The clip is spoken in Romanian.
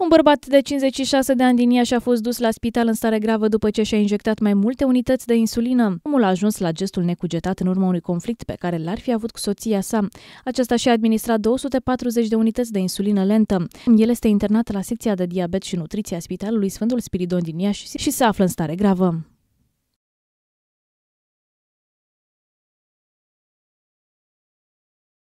Un bărbat de 56 de ani din Iași a fost dus la spital în stare gravă după ce și-a injectat mai multe unități de insulină. Omul a ajuns la gestul necugetat în urma unui conflict pe care l-ar fi avut cu soția sa. Acesta și-a administrat 240 de unități de insulină lentă. El este internat la secția de diabet și nutriție a Spitalului Sfântul Spiridon din Iași și se află în stare gravă.